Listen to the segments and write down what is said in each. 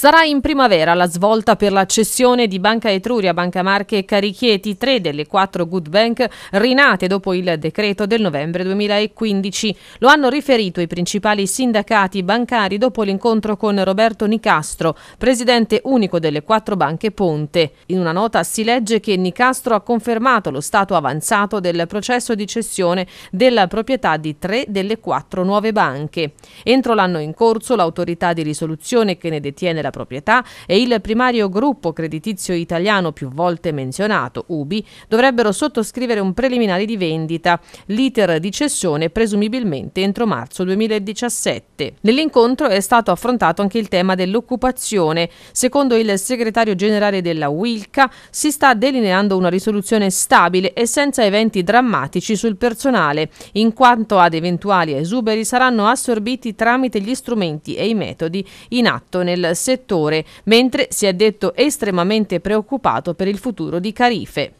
Sarà in primavera la svolta per la cessione di Banca Etruria, Banca Marche e Carichieti, tre delle quattro good bank rinate dopo il decreto del novembre 2015. Lo hanno riferito i principali sindacati bancari dopo l'incontro con Roberto Nicastro, presidente unico delle quattro banche Ponte. In una nota si legge che Nicastro ha confermato lo stato avanzato del processo di cessione della proprietà di tre delle quattro nuove banche. Entro l'anno in corso l'autorità di risoluzione che ne detiene la della proprietà e il primario gruppo creditizio italiano più volte menzionato, UBI, dovrebbero sottoscrivere un preliminare di vendita, l'iter di cessione presumibilmente entro marzo 2017. Nell'incontro è stato affrontato anche il tema dell'occupazione. Secondo il segretario generale della Wilca si sta delineando una risoluzione stabile e senza eventi drammatici sul personale, in quanto ad eventuali esuberi saranno assorbiti tramite gli strumenti e i metodi in atto nel settore settore, mentre si è detto estremamente preoccupato per il futuro di Carife.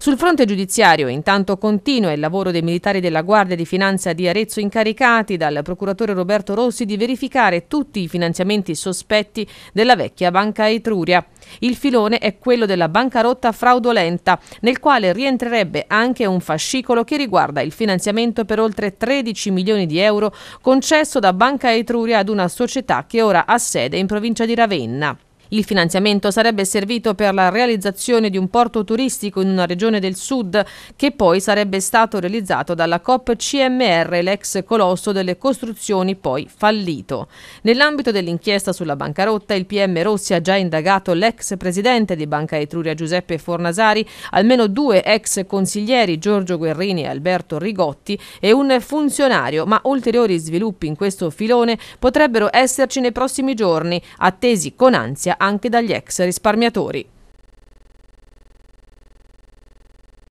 Sul fronte giudiziario intanto continua il lavoro dei militari della Guardia di Finanza di Arezzo incaricati dal procuratore Roberto Rossi di verificare tutti i finanziamenti sospetti della vecchia Banca Etruria. Il filone è quello della bancarotta fraudolenta, nel quale rientrerebbe anche un fascicolo che riguarda il finanziamento per oltre 13 milioni di euro concesso da Banca Etruria ad una società che ora ha sede in provincia di Ravenna. Il finanziamento sarebbe servito per la realizzazione di un porto turistico in una regione del sud che poi sarebbe stato realizzato dalla COP CMR, l'ex colosso delle costruzioni poi fallito. Nell'ambito dell'inchiesta sulla bancarotta, il PM Rossi ha già indagato l'ex presidente di Banca Etruria Giuseppe Fornasari, almeno due ex consiglieri Giorgio Guerrini e Alberto Rigotti e un funzionario, ma ulteriori sviluppi in questo filone potrebbero esserci nei prossimi giorni, attesi con ansia anche dagli ex risparmiatori.